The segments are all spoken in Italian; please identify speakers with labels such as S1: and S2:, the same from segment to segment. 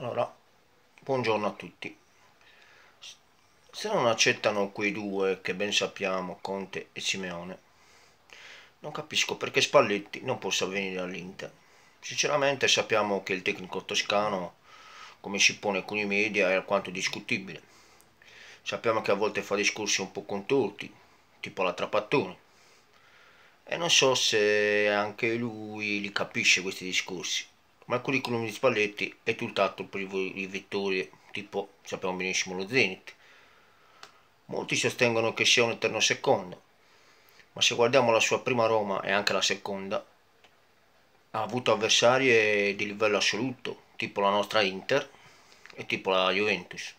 S1: Allora, buongiorno a tutti. Se non accettano quei due che ben sappiamo, Conte e Simeone, non capisco perché Spalletti non possa venire all'Inter. Sinceramente sappiamo che il tecnico toscano, come si pone con i media, è alquanto discutibile. Sappiamo che a volte fa discorsi un po' contorti, tipo la Trapattoni. E non so se anche lui li capisce questi discorsi ma il curriculum di Spalletti è tutt'altro privo di vittorie, tipo sappiamo benissimo lo Zenit. Molti sostengono che sia un eterno secondo, ma se guardiamo la sua prima Roma e anche la seconda, ha avuto avversarie di livello assoluto, tipo la nostra Inter e tipo la Juventus.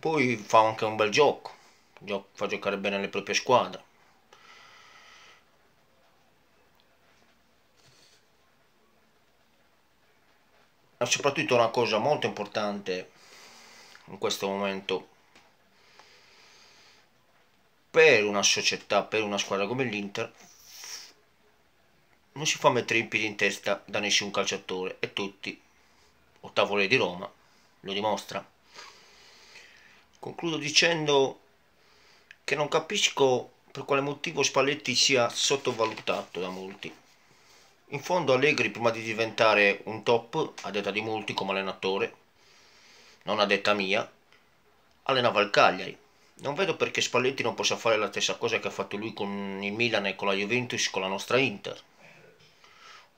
S1: Poi fa anche un bel gioco, fa giocare bene le proprie squadre ma soprattutto una cosa molto importante in questo momento per una società, per una squadra come l'Inter non si fa mettere in piedi in testa da nessun calciatore e tutti, ottavole di Roma, lo dimostra. Concludo dicendo che non capisco per quale motivo Spalletti sia sottovalutato da molti. In fondo Allegri prima di diventare un top, a detta di molti come allenatore, non a detta mia, allenava il Cagliari. Non vedo perché Spalletti non possa fare la stessa cosa che ha fatto lui con il Milan e con la Juventus, con la nostra Inter.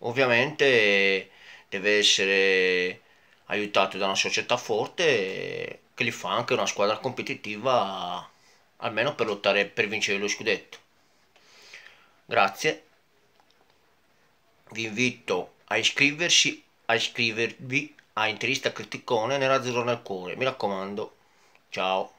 S1: Ovviamente deve essere aiutato da una società forte che gli fa anche una squadra competitiva almeno per lottare per vincere lo scudetto. Grazie vi invito a iscriversi, a iscrivervi a Interista Criticone nell'Azzurro nel Cuore. Mi raccomando, ciao.